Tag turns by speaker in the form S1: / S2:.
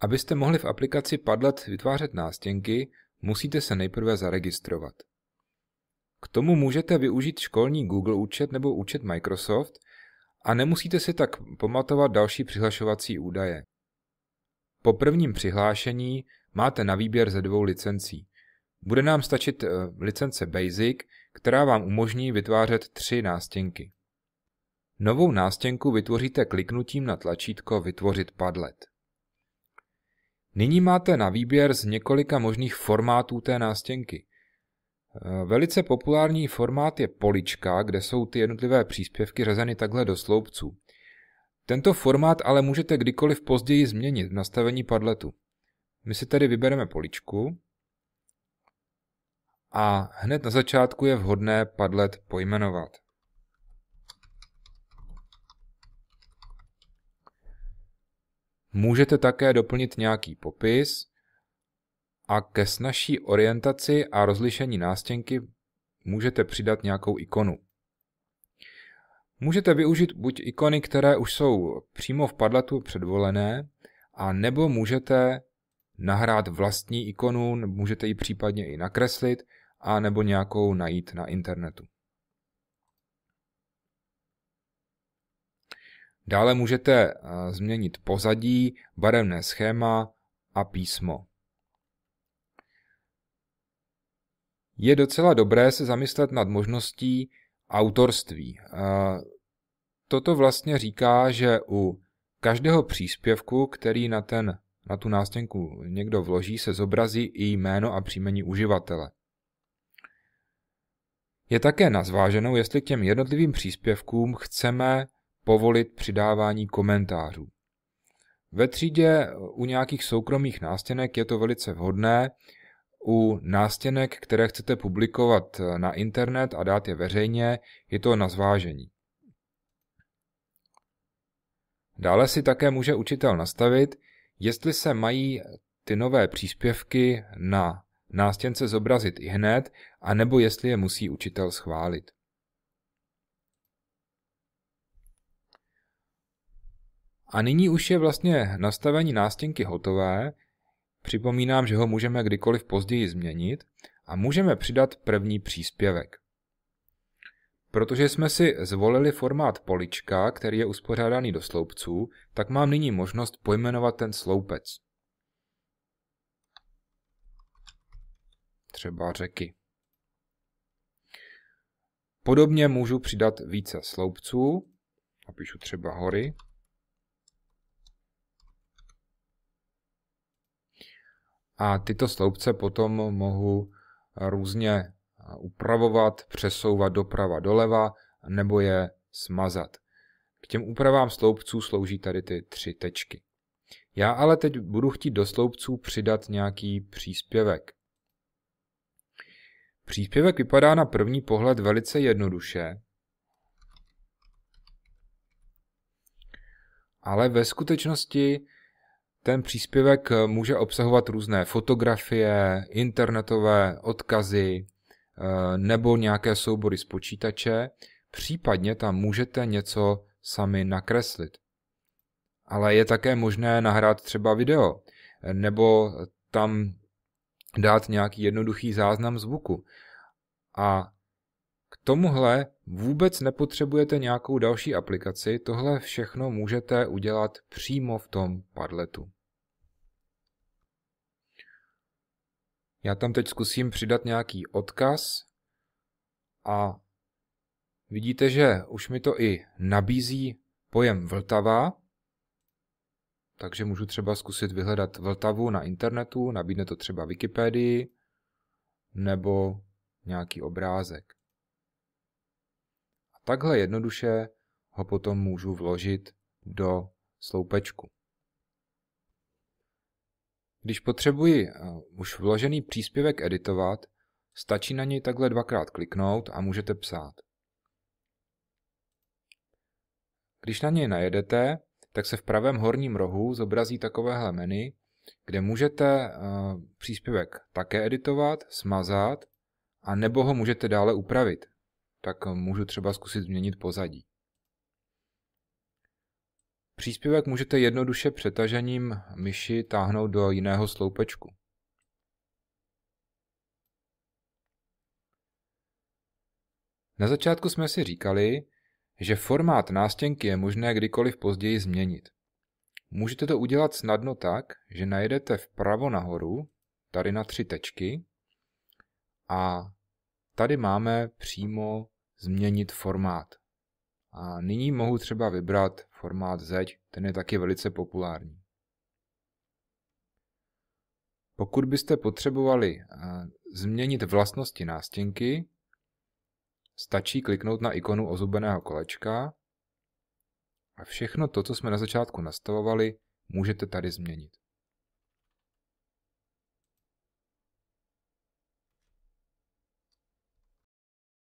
S1: Abyste mohli v aplikaci Padlet vytvářet nástěnky, musíte se nejprve zaregistrovat. K tomu můžete využít školní Google účet nebo účet Microsoft a nemusíte si tak pamatovat další přihlašovací údaje. Po prvním přihlášení máte na výběr ze dvou licencí. Bude nám stačit eh, licence Basic, která vám umožní vytvářet tři nástěnky. Novou nástěnku vytvoříte kliknutím na tlačítko Vytvořit padlet. Nyní máte na výběr z několika možných formátů té nástěnky. Eh, velice populární formát je polička, kde jsou ty jednotlivé příspěvky řazeny takhle do sloupců. Tento formát ale můžete kdykoliv později změnit v nastavení padletu. My si tedy vybereme poličku a hned na začátku je vhodné padlet pojmenovat. Můžete také doplnit nějaký popis a ke snažší orientaci a rozlišení nástěnky můžete přidat nějakou ikonu. Můžete využít buď ikony, které už jsou přímo v padletu předvolené, a nebo můžete nahrát vlastní ikonu, můžete ji případně i nakreslit, a nebo nějakou najít na internetu. Dále můžete eh, změnit pozadí, barevné schéma a písmo. Je docela dobré se zamyslet nad možností autorství. Eh, toto vlastně říká, že u každého příspěvku, který na, ten, na tu nástěnku někdo vloží, se zobrazí i jméno a příjmení uživatele. Je také nazváženou, jestli k těm jednotlivým příspěvkům chceme povolit přidávání komentářů. Ve třídě u nějakých soukromých nástěnek je to velice vhodné. U nástěnek, které chcete publikovat na internet a dát je veřejně, je to na zvážení. Dále si také může učitel nastavit, jestli se mají ty nové příspěvky na nástěnce zobrazit i hned, anebo jestli je musí učitel schválit. A nyní už je vlastně nastavení nástěnky hotové. Připomínám, že ho můžeme kdykoliv později změnit a můžeme přidat první příspěvek. Protože jsme si zvolili formát polička, který je uspořádaný do sloupců, tak mám nyní možnost pojmenovat ten sloupec. Třeba řeky. Podobně můžu přidat více sloupců, napíšu třeba hory, a tyto sloupce potom mohu různě upravovat, přesouvat doprava doleva nebo je smazat. K těm úpravám sloupců slouží tady ty tři tečky. Já ale teď budu chtít do sloupců přidat nějaký příspěvek. Příspěvek vypadá na první pohled velice jednoduše, ale ve skutečnosti ten příspěvek eh, může obsahovat různé fotografie, internetové odkazy eh, nebo nějaké soubory z počítače, případně tam můžete něco sami nakreslit. Ale je také možné nahrát třeba video nebo tam dát nějaký jednoduchý záznam zvuku. A k tomuhle vůbec nepotřebujete nějakou další aplikaci, tohle všechno můžete udělat přímo v tom Padletu. Já tam teď zkusím přidat nějaký odkaz a vidíte, že už mi to i nabízí pojem Vltava, takže můžu třeba zkusit vyhledat Vltavu na internetu, nabídne to třeba Wikipedii nebo nějaký obrázek. A takhle jednoduše ho potom můžu vložit do sloupečku. Když potřebuji eh, už vložený příspěvek editovat, stačí na něj takhle dvakrát kliknout a můžete psát. Když na něj najedete, tak se v pravém horním rohu zobrazí takovéhle menu, kde můžete eh, příspěvek také editovat, smazat, a nebo ho můžete dále upravit. Tak můžu třeba zkusit změnit pozadí. Příspěvek můžete jednoduše přetažením myši táhnout do jiného sloupečku. Na začátku jsme si říkali, že formát nástěnky je možné kdykoliv později změnit. Můžete to udělat snadno tak, že najedete vpravo nahoru, tady na tři tečky, a tady máme přímo změnit formát. A nyní mohu třeba vybrat formát zeď, ten je taky velice populární. Pokud byste potřebovali eh, změnit vlastnosti nástěnky, stačí kliknout na ikonu ozubeného kolečka a všechno to, co jsme na začátku nastavovali, můžete tady změnit.